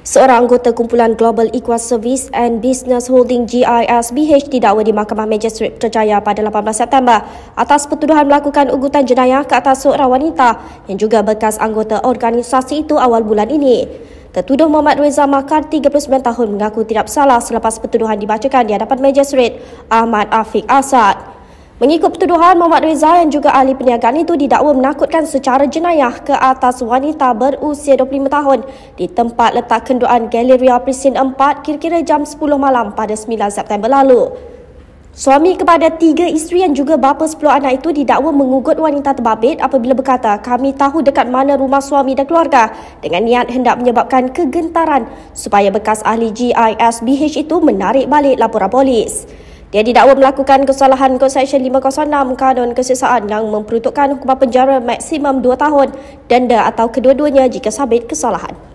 Seorang anggota kumpulan Global Equal Service and Business Holding GISBH didakwa di Mahkamah Magistrate Terjaya pada 18 September atas pertuduhan melakukan ugutan jenayah ke atas seorang wanita yang juga bekas anggota organisasi itu awal bulan ini. Tertuduh Muhammad Reza Makar, 39 tahun, mengaku tidak salah selepas pertuduhan dibacakan di hadapan Magistrate Ahmad Afiq Asad. Mengikut tuduhan, Muhammad Reza yang juga ahli perniagaan itu didakwa menakutkan secara jenayah ke atas wanita berusia 25 tahun di tempat letak kenduan Galeria Prisin 4 kira-kira jam 10 malam pada 9 September lalu. Suami kepada tiga isteri yang juga bapa sepuluh anak itu didakwa mengugut wanita terbabit apabila berkata, kami tahu dekat mana rumah suami dan keluarga dengan niat hendak menyebabkan kegentaran supaya bekas ahli GISBH itu menarik balik laporan polis. Dia didakwa melakukan kesalahan kod seksyen 506 kanun kesiksaan yang memperuntukkan hukuman penjara maksimum 2 tahun denda atau kedua-duanya jika sabit kesalahan.